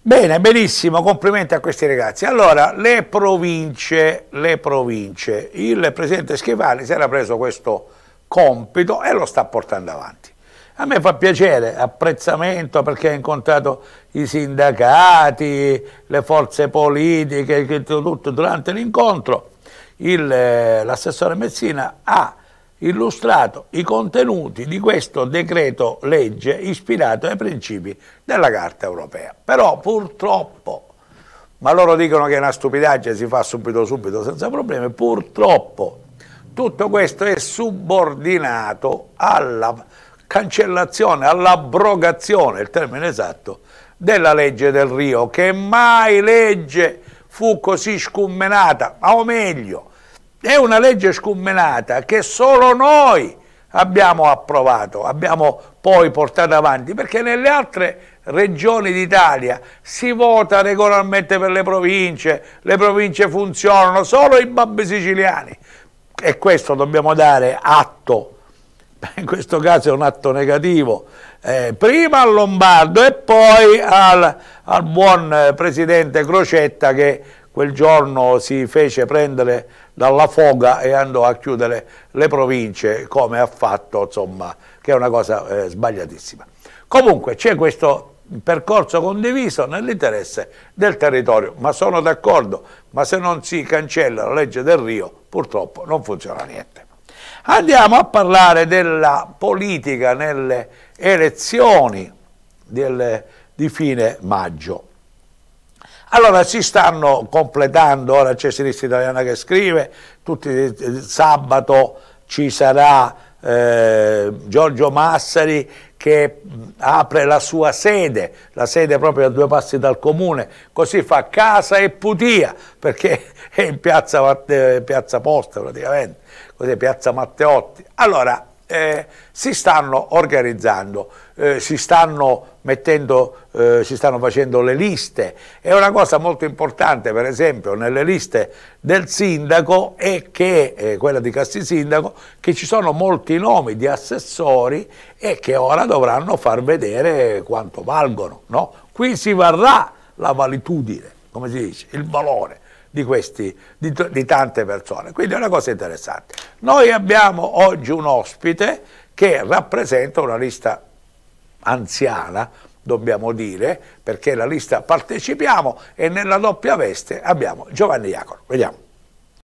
Bene, benissimo, complimenti a questi ragazzi. Allora, le province, le province. Il presidente Schifani si era preso questo compito e lo sta portando avanti. A me fa piacere, apprezzamento perché ha incontrato i sindacati, le forze politiche, tutto durante l'incontro. Eh, l'assessore Messina ha illustrato i contenuti di questo decreto legge ispirato ai principi della Carta Europea. Però purtroppo, ma loro dicono che è una stupidaggine, si fa subito subito senza problemi, purtroppo tutto questo è subordinato alla cancellazione, all'abrogazione, il termine esatto, della legge del Rio, che mai legge fu così scummenata, o meglio, è una legge scummenata che solo noi abbiamo approvato, abbiamo poi portato avanti, perché nelle altre regioni d'Italia si vota regolarmente per le province, le province funzionano, solo i babbi siciliani. E questo dobbiamo dare atto, in questo caso è un atto negativo, eh, prima al Lombardo e poi al, al buon eh, presidente Crocetta che quel giorno si fece prendere dalla foga e andò a chiudere le province come ha fatto, insomma, che è una cosa eh, sbagliatissima. Comunque c'è questo percorso condiviso nell'interesse del territorio, ma sono d'accordo, ma se non si cancella la legge del Rio purtroppo non funziona niente. Andiamo a parlare della politica nelle elezioni del, di fine maggio. Allora si stanno completando, ora c'è Sinistra Italiana che scrive, tutti, eh, sabato ci sarà eh, Giorgio Massari che apre la sua sede, la sede proprio a due passi dal comune, così fa casa e putia, perché è in piazza, eh, piazza Posta praticamente, così è piazza Matteotti. Allora, eh, si stanno organizzando, eh, si, stanno mettendo, eh, si stanno facendo le liste. E una cosa molto importante, per esempio, nelle liste del sindaco è che, eh, quella di Cassi Sindaco, che ci sono molti nomi di assessori e che ora dovranno far vedere quanto valgono. No? Qui si varrà la valitudine, come si dice, il valore di, questi, di, di tante persone. Quindi è una cosa interessante. Noi abbiamo oggi un ospite che rappresenta una lista anziana, dobbiamo dire, perché la lista partecipiamo e nella doppia veste abbiamo Giovanni Iacolo. Vediamo.